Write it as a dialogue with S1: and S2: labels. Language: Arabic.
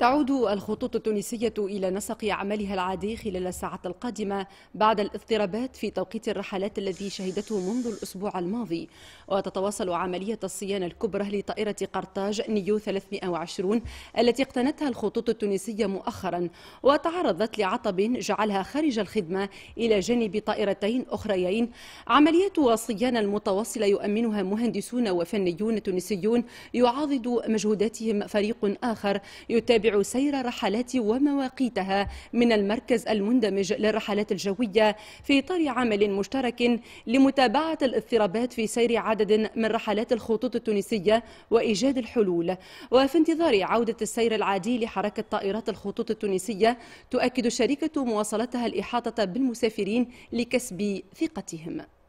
S1: تعود الخطوط التونسية إلى نسق عملها العادي خلال الساعة القادمة بعد الاضطرابات في توقيت الرحلات الذي شهدته منذ الأسبوع الماضي وتتواصل عملية الصيانة الكبرى لطائرة قرطاج نيو 320 التي اقتنتها الخطوط التونسية مؤخرا وتعرضت لعطب جعلها خارج الخدمة إلى جانب طائرتين أخريين عملية الصيانة المتواصلة يؤمنها مهندسون وفنيون تونسيون يعاضد مجهوداتهم فريق آخر يتابع سير رحلات ومواقيتها من المركز المندمج للرحلات الجوية في إطار عمل مشترك لمتابعة الاضطرابات في سير عدد من رحلات الخطوط التونسية وإيجاد الحلول وفي انتظار عودة السير العادي لحركة طائرات الخطوط التونسية تؤكد الشركة مواصلتها الإحاطة بالمسافرين لكسب ثقتهم